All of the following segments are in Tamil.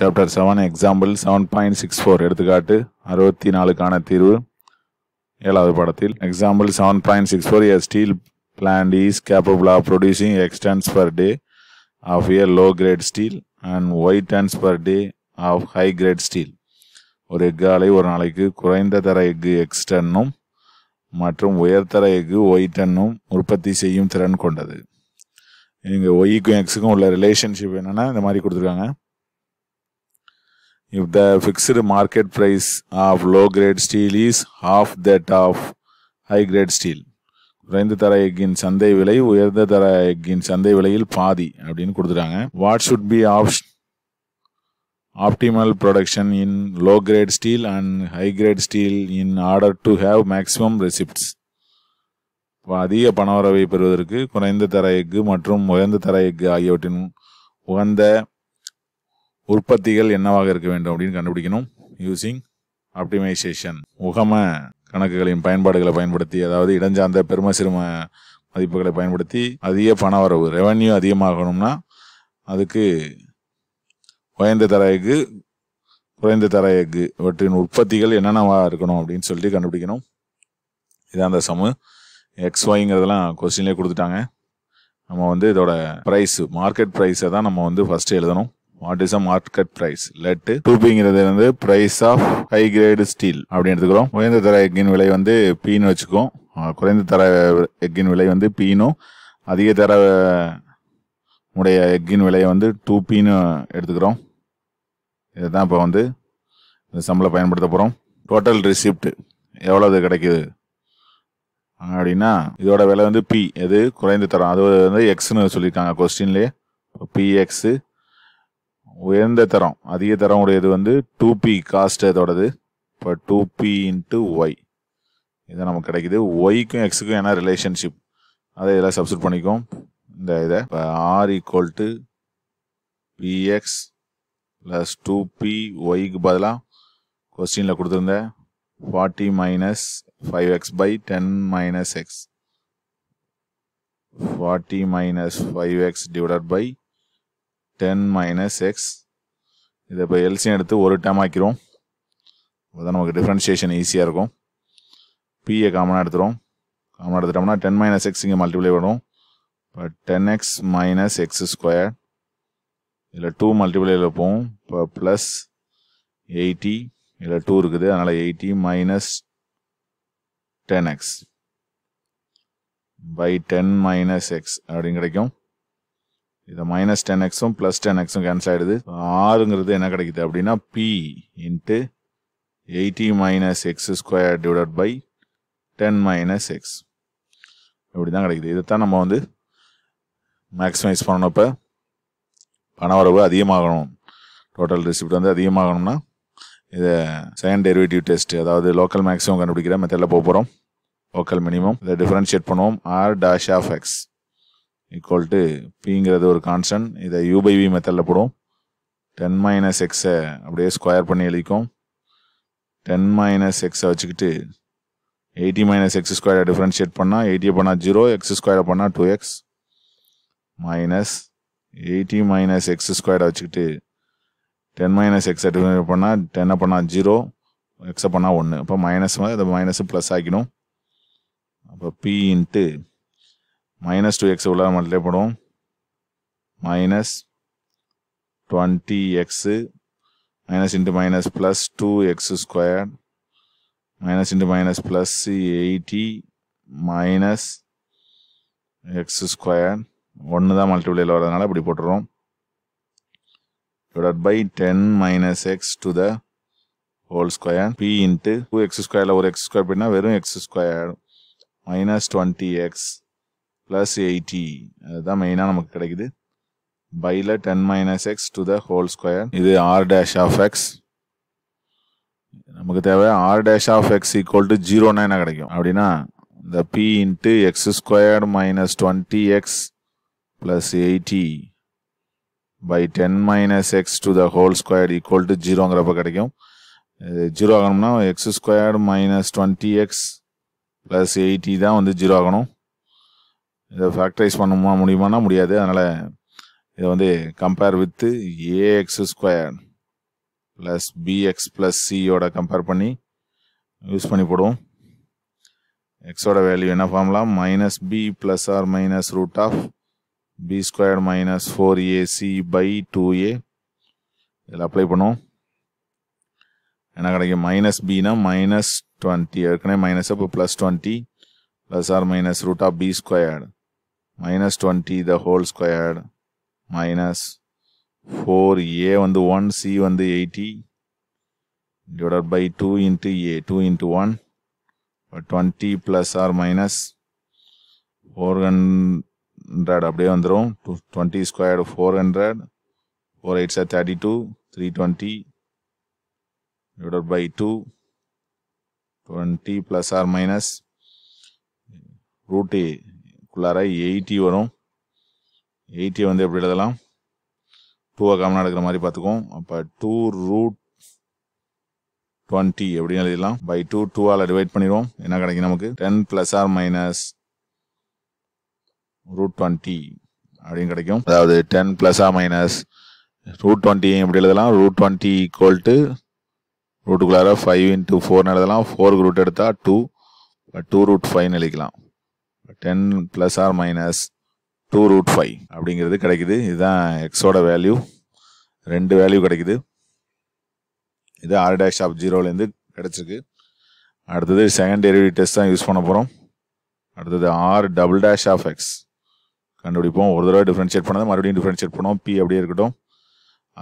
chapter seven example seven point six four எடுத்துக்காட்டு அறுபத்தி நாலுக்கான தீர்வு ஏழாவது படத்தில் example seven point six four a steel plant is capable of producing x tonnes per day of a low grade steel and y tonnes per day of high grade steel ஒரு எஃகு ஆலை ஒரு நாளைக்கு குறைந்த தர எஃகு எக்ஸ்டன்னும் மற்றும் உயர்தர எஃகு ஒயிட் டன்னும் உற்பத்தி செய்யும் திறன் கொண்டது இங்கே ஒய்க்கும் எக்ஸுக்கும் உள்ள ரிலேஷன்ஷிப் என்னென்னா இந்த மாதிரி கொடுத்துருக்காங்க if the fixed market price of low grade steel is half that of high grade steel குறைந்த தர எஃகின் சந்தை விலை உயர்ந்த தர எக்கின் சந்தை விலையில் பாதி அப்படின்னு கொடுத்துறாங்க what should be optimal production in low grade steel and high grade steel in order to have maximum receipts இப்போ அதிக பணவரவை பெறுவதற்கு குறைந்த தர எஃகு மற்றும் உயர்ந்த தர எஃகு ஆகியவற்றின் உகந்த உற்பத்திகள் என்னவாக இருக்க வேண்டும் அப்படின்னு கண்டுபிடிக்கணும் யூசிங் ஆப்டிமைசேஷன் முகம கணக்குகளின் பயன்பாடுகளை பயன்படுத்தி அதாவது இடஞ்சார்ந்த பெரும சிறும மதிப்புகளை பயன்படுத்தி அதிக பண வரவு ரெவன்யூ அதிகமாகணும்னா அதுக்கு உயர்ந்த தர எஃகு குறைந்த தர எஃகு இவற்றின் உற்பத்திகள் என்னென்னவா இருக்கணும் அப்படின்னு சொல்லிட்டு கண்டுபிடிக்கணும் இதான் அந்த சமு எக்ஸ் ஒய்ங்கிறதெல்லாம் கொஸ்டின்லேயே கொடுத்துட்டாங்க நம்ம வந்து இதோட ப்ரைஸ் மார்க்கெட் ப்ரைஸை தான் நம்ம வந்து ஃபஸ்ட்டு எழுதணும் what is a market price let டூபிங்கிறது வந்து price of high grade steel அப்படின்னு எடுத்துக்கிறோம் உயர்ந்த தர எக்கின் விலை வந்து பீனு வச்சுக்கோம் குறைந்த தர எக்கின் விலை வந்து பீனும் அதிக தர உடைய எக்கின் விலையை வந்து டூ பீன்னு எடுத்துக்கிறோம் இதுதான் இப்போ வந்து சம்பளம் பயன்படுத்த போகிறோம் டோட்டல் ரிசிப்ட் எவ்வளோ கிடைக்குது அப்படின்னா இதோட விலை வந்து பி எது குறைந்த தரம் அது வந்து எக்ஸ்னு சொல்லியிருக்காங்க கொஸ்டின்லேயே பி எக்ஸு உயர்ந்த தரம் அதிக தரம் உடையது வந்து டூ பி காஸ்ட் அதோடது இப்போ டூ பி இன்ட்டு ஒய் இதை நமக்கு கிடைக்குது ஒய்க்கும் எக்ஸுக்கும் என்ன ரிலேஷன்ஷிப் அதை இதெல்லாம் சப்ஸ்ட் பண்ணிக்கும் இந்த இதை இப்போ r equal to p x plus two p ஒய்க்கு பதிலாக கொஸ்டினில் கொடுத்துருந்தேன் forty minus five x by ten minus x forty minus five x divided by ten minus x இதை இப்போ எல்சியம் எடுத்து ஒரு டேம் ஆக்கிரும் அப்போ தான் நமக்கு டிஃப்ரென்ஷியேஷன் ஈஸியாக இருக்கும் பிஏ காமனாக எடுத்துரும் காமனாக எடுத்துட்டோம்னா டென் மைனஸ் எக்ஸ் இங்கே மல்டிப்ளை வரும் இப்போ ten x minus x square இதில் டூ மல்டிப்ளையில் போகும் இப்போ ப்ளஸ் எயிட்டி இதில் டூ இருக்குது அதனால் eighty minus ten x by ten minus x அப்படின்னு கிடைக்கும் இதை மைனஸ் டென் எக்ஸும் ப்ளஸ் டென் எக்ஸும் கேன்சல் ஆகிடுது ஆறுங்கிறது என்ன கிடைக்குது அப்படின்னா p into eighty minus x square divide by ten minus x இப்படி தான் கிடைக்குது இதைத்தான் நம்ம வந்து மேக்ஸிமைஸ் பண்ணப்போ பண வரவு அதிகமாகணும் டோட்டல் ரிசிப்ட் வந்து அதிகமாகணும்னா இதை செகண்ட் டெரிவேட்டிவ் டெஸ்ட் அதாவது லோக்கல் மேக்ஸிமம் கண்டுபிடிக்கிற மெத்தடில் போக போகிறோம் லோக்கல் மினிமம் இதை டிஃப்ரென்ஷியேட் பண்ணுவோம் r dash of x equal to பிங்கிறது ஒரு கான்ஸ்டன்ட் இதை யூ பை வி மெத்தடில் போடுவோம் டென் மைனஸ் எக்ஸை அப்படியே ஸ்கொயர் பண்ணி எழுதிக்கும் டென் மைனஸ் எக்ஸை வச்சுக்கிட்டு எயிட்டி மைனஸ் எக்ஸ் ஸ்கொயரை டிஃப்ரென்ஷியேட் பண்ணால் எயிட்டி பண்ணால் ஜீரோ எக்ஸ் ஸ்கொயரை பண்ணால் two x minus eighty minus x ஸ்கொயரை வச்சுக்கிட்டு டென் மைனஸ் எக்ஸை டிஃபரன்ஷியேட் பண்ணால் டென்னை பண்ணால் ஜீரோ எக்ஸை பண்ணால் ஒன்று அப்போ மைனஸ் மாதிரி அதை மைனஸு ப்ளஸ் ஆக்கிடும் அப்போ p into minus two x உள்ள மல்டிப்ளை பண்ணுவோம் minus twenty x minus into minus plus two x square minus into minus plus eighty minus x square ஒன்று தான் மல்டிபிளையில் வரதுனால இப்படி போட்டுருவோம் divided by 10 minus x to the whole square p into 2x squareல ஒரு x square பின்னா வெறும் x square minus 20x plus eighty அதுதான் மெயினாக நமக்கு கிடைக்குது பையில் ten minus x to the whole square இது ஆர் டேஷ் ஆஃப் எக்ஸ் நமக்கு தேவை r dash of x equal to zero நைனாக கிடைக்கும் அப்படின்னா இந்த p into x squared minus twenty x plus eighty by ten minus x to the whole square equal to ஜீரோங்கிறப்ப கிடைக்கும் ஜீரோ ஆகணும்னா x squared minus twenty x plus eighty தான் வந்து ஜீரோ ஆகணும் இதை ஃபேக்டரைஸ் பண்ணுமா முடியுமானா முடியாது அதனால் இதை வந்து compare with a x square plus b x plus சியோட கம்பேர் பண்ணி யூஸ் பண்ணி போடுவோம் எக்ஸோட வேல்யூ என்ன ஃபார்ம்லாம் minus b plus or minus root of b square minus four a c by two a இதில் அப்ளை பண்ணுவோம் என்ன கிடைக்கும் மைனஸ் பினா மைனஸ் டுவெண்ட்டி ஏற்கனவே மைனஸ் அப்போ plus twenty plus or minus root of b squared minus 20 the whole squared minus 4a வந்து 1 c வந்து 80 divided by 2 into a 2 into 1 20 plus or minus 400 அப்படியே வந்துடும் twenty squared four hundred four eight sir thirty two three twenty divided by 2 20 plus or minus root a குள்ளார எயிட்டி வரும் எயிட்டி வந்து எப்படி எழுதலாம் டூவை காமனாக எடுக்கிற மாதிரி பார்த்துக்குவோம் அப்போ டூ ரூட் டுவெண்ட்டி எப்படின்னு எழுதிடலாம் பை டூ டூவால் டிவைட் பண்ணிடுவோம் என்ன கிடைக்கும் நமக்கு ten plus or minus root twenty அப்படின்னு கிடைக்கும் அதாவது ten plus or minus root டுவெண்ட்டியும் எப்படி எழுதலாம் ரூட் டுவெண்ட்டி ஈக்குவல் டு ரூட்டுக்குள்ளார ஃபைவ் இன்ட்டு ஃபோர்னு எழுதலாம் ஃபோருக்கு ரூட் எடுத்தால் டூ டூ ரூட் ஃபைவ்னு எழுதிக்கலாம் ten plus or minus two root five அப்படிங்கிறது கிடைக்குது இதுதான் எக்ஸோட வேல்யூ ரெண்டு வேல்யூ கிடைக்குது இது ஆர் டேஷ் ஆஃப் ஜீரோலேருந்து கிடச்சிருக்கு அடுத்தது செகண்ட் டெரிவேட்டிவ் டெஸ்ட் தான் யூஸ் பண்ண போகிறோம் அடுத்தது r double dash of x கண்டுபிடிப்போம் ஒரு தடவை டிஃப்ரென்ஷியேட் பண்ணது மறுபடியும் டிஃப்ரென்ஷியேட் பண்ணுவோம் பி அப்படியே இருக்கட்டும்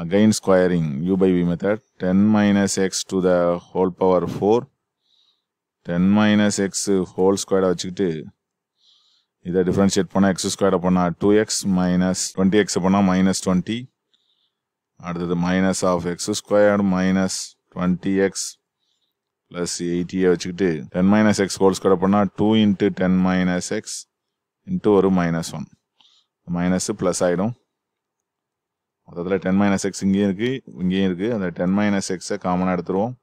again squaring u by v method ten minus x to the whole power four ten minus x whole squared வச்சுக்கிட்டு இதை டிஃப்ரென்ஷியேட் பண்ணால் எக்ஸ் ஸ்கொயர் பண்ணால் two x minus twenty x பண்ணால் மைனஸ் டுவெண்ட்டி அடுத்தது minus of x square minus twenty x plus எயிட்டியை வச்சுக்கிட்டு ten minus x whole square பண்ணால் two into ten minus x into ஒரு மைனஸ் ஒன் மைனஸ் ப்ளஸ் ஆகிடும் மொத்தத்தில் டென் மைனஸ் எக்ஸ் இங்கேயும் இருக்குது இங்கேயும் இருக்குது அந்த டென் மைனஸ் எக்ஸை காமனாக எடுத்துருவோம்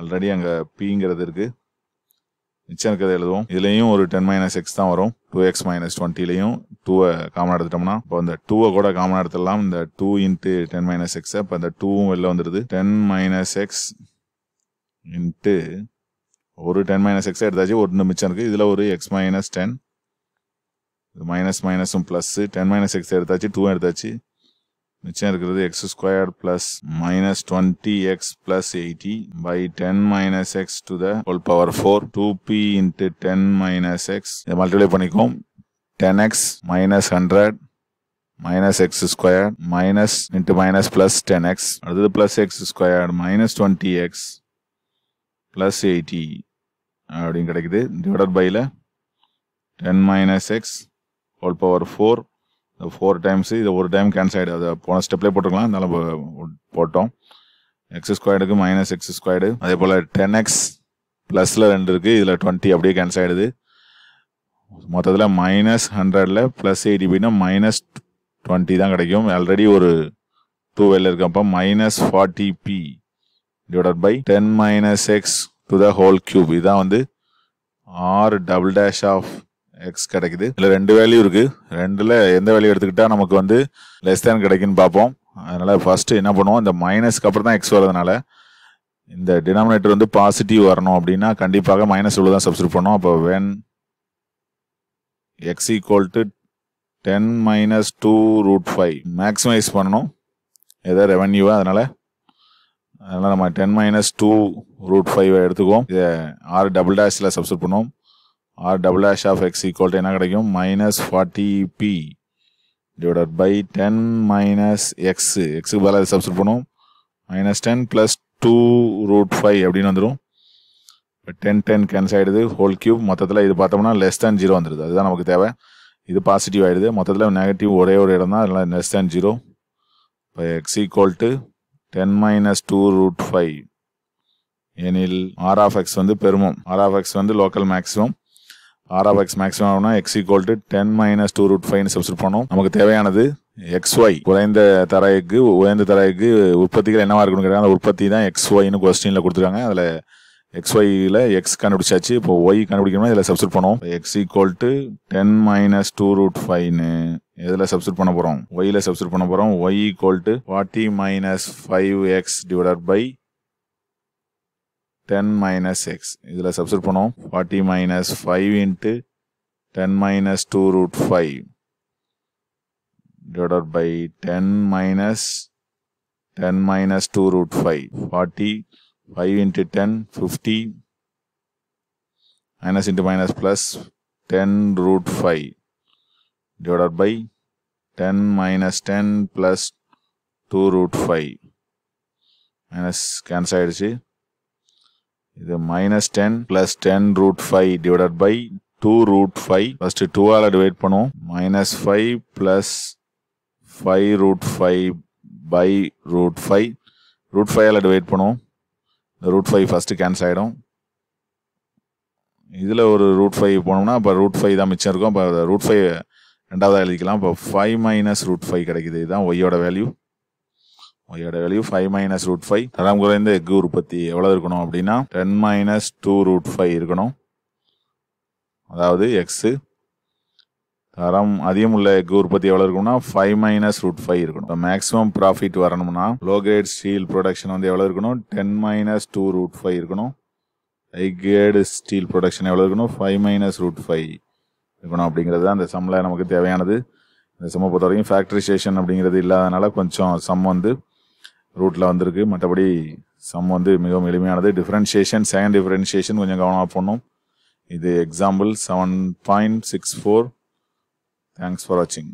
ஆல்ரெடி அங்கே பிங்கிறது இருக்குது மிச்சம் இருக்கிறத எழுதுவோம் இதுலயும் ஒரு டென் மைனஸ் எக்ஸ் தான் வரும் டூ எக்ஸ் மைனஸ் டுவெண்ட்டிலையும் டூவை காமன் எடுத்துட்டோம்னா இப்போ இந்த டூவை கூட காமன் எடுத்துடலாம் இந்த two into ten minus x இப்போ இந்த டூவும் வெளில வந்துடுது டென் மைனஸ் எக்ஸ் இன்ட்டு ஒரு டென் மைனஸ் எக்ஸ் எடுத்தாச்சு ஒன்று மிச்சம் இருக்குது இதில் ஒரு எக்ஸ் மைனஸ் டென் மைனஸ் மைனஸும் பிளஸ் டென் மைனஸ் எக்ஸ் எடுத்தாச்சு டூ எடுத்தாச்சு மிச்சம் இருக்கிறது x square plus minus twenty x plus eighty by ten minus x to the power four two p into ten minus x இதை மல்டிப்ளை பண்ணிக்கோம் ten x minus hundred minus x square minus into minus plus ten x அடுத்தது x square minus twenty x plus eighty அப்படின்னு கிடைக்குது டிவைடட் பைல ten minus x whole power four four times இது ஒரு டைம் கேன்சல் ஆகிடு அதை போன ஸ்டெப்லேயே போட்டுக்கலாம் இருந்தாலும் போட்டோம் எக்ஸ் ஸ்கொயர்டுக்கு மைனஸ் எக்ஸ் ஸ்கொயர்டு அதே போல் டென் எக்ஸ் ப்ளஸில் ரெண்டு இருக்குது இதில் டுவெண்ட்டி அப்படியே கேன்சல் ஆகிடுது மொத்தத்தில் மைனஸ் ஹண்ட்ரடில் ப்ளஸ் எயிட்டி போய்னா மைனஸ் டுவெண்ட்டி தான் கிடைக்கும் ஆல்ரெடி ஒரு டூ வெல் இருக்கப்போ minus forty p divided by ten minus x to the whole cube இதுதான் வந்து R double dash of x கிடைக்குது இல்லை ரெண்டு வேல்யூ இருக்குது ரெண்டில் எந்த வேல்யூ எடுத்துக்கிட்டால் நமக்கு வந்து லெஸ் தேன் கிடைக்குன்னு பார்ப்போம் அதனால் ஃபஸ்ட்டு என்ன பண்ணுவோம் இந்த மைனஸ்க்கு அப்புறம் தான் எக்ஸ் வரதுனால இந்த டினாமினேட்டர் வந்து பாசிட்டிவ் வரணும் அப்படின்னா கண்டிப்பாக மைனஸ் உள்ள தான் சப்ஸ்கிரிப் பண்ணுவோம் அப்போ when x equal to ten minus two root five maximize பண்ணணும் எதோ ரெவன்யூ அதனால் அதனால் நம்ம ten minus two root five எடுத்துக்குவோம் இதை ஆறு டபுள் டேஷில் சப்ஸ்கிரிப் பண்ணுவோம் R double hash of x equal என்ன கிடைக்கும் minus forty p divided by ten minus x எக்ஸுக்கு பதிலாக சப்ஸ்ட் பண்ணும் minus ten plus two root five அப்படின்னு வந்துடும் இப்போ டென் டென் கேன்சல் ஆகிடுது ஹோல் கியூப் மொத்தத்தில் இது பார்த்தோம்னா லெஸ் தேன் ஜீரோ வந்துடுது அதுதான் நமக்கு தேவை இது பாசிட்டிவ் ஆகிடுது மொத்தத்தில் நெகட்டிவ் ஒரே ஒரு இடம் தான் அதனால் லெஸ் தேன் ஜீரோ இப்போ x equal to ten minus two root five எனில் ஆர் ஆஃப் எக்ஸ் வந்து பெருமம் ஆர் ஆஃப் எக்ஸ் வந்து local maximum R of x maximum ஆகும்னா x equal to ten minus two root five substitute பண்ணோம் நமக்கு தேவையானது எக்ஸ் ஒய் குறைந்த தரைக்கு உயர்ந்த தரைக்கு உற்பத்திகள் என்னவா இருக்குன்னு கேட்டாங்க அந்த உற்பத்தி தான் எக்ஸ் ஒய்னு கொஸ்டினில் கொடுத்துருக்காங்க அதில் எக்ஸ் ஒய்யில் எக்ஸ் கண்டுபிடிச்சாச்சு இப்போ ஒய் கண்டுபிடிக்கணும்னா இதில் சப்ஸ்ட் பண்ணுவோம் x equal to ten minus two root ஃபைவ்னு இதில் சப்ஸ்ட் பண்ண போகிறோம் ஒய்யில் சப்ஸ்ட் பண்ண போகிறோம் y equal to forty minus five x divided by ten minus x இதில் சப்ஸ்ட் பண்ணுவோம் forty minus five into ten minus two root five divided by 10 minus 10 minus 2 root 5 40 5 into 10 50 minus into minus plus 10 root 5 divided by 10 minus 10 plus 2 root 5 minus cancel ஆயிடுச்சு இது minus ten plus ten root five divided by two root five first டூவால் டிவைட் பண்ணுவோம் minus five plus five root five by root five root ஃபைவால் டிவைட் பண்ணுவோம் ரூட் ஃபைவ் ஃபஸ்ட்டு கேன்சல் ஆகிடும் இதில் ஒரு ரூட் ஃபைவ் போனோம்னா இப்போ ரூட் ஃபைவ் தான் மிச்சம் இருக்கும் இப்போ ரூட் ஃபைவ் ரெண்டாவதாக எழுதிக்கலாம் இப்போ ஃபைவ் மைனஸ் ரூட் ஃபைவ் கிடைக்கிது இதுதான் ஒய்யோட வேல்யூ உங்களோட value five minus root five ரெண்டாம் குறைந்த எக்கு உற்பத்தி எவ்வளோ இருக்கணும் அப்படின்னா ten minus two root five இருக்கணும் அதாவது எக்ஸு தரம் அதிகம் உள்ள எக் உற்பத்தி எவ்வளோ இருக்கும்னா ஃபைவ் மைனஸ் ரூட் ஃபைவ் இருக்கணும் இப்போ மேக்ஸிமம் ப்ராஃபிட் வரணும்னா லோ கிரேட் ஸ்டீல் ப்ரொடக்ஷன் வந்து எவ்வளோ இருக்கணும் ten minus two root five இருக்கணும் ஹை கிரேடு ஸ்டீல் ப்ரொடக்ஷன் எவ்வளோ இருக்கணும் ஃபைவ் மைனஸ் ரூட் ஃபைவ் இருக்கணும் அப்படிங்கிறது தான் அந்த சம்மில் நமக்கு தேவையானது இந்த சம்மை பொறுத்த வரைக்கும் ஃபேக்ட்ரி ஸ்டேஷன் அப்படிங்கிறது இல்லாதனால கொஞ்சம் சம் வந்து ரூட்டில் வந்திருக்கு மற்றபடி சம் வந்து மிகவும் எளிமையானது டிஃப்ரென்ஷியேஷன் செகண்ட் டிஃப்ரென்ஷியேஷன் கொஞ்சம் கவனமாக போடணும் இது example seven point six four thanks for வாட்சிங்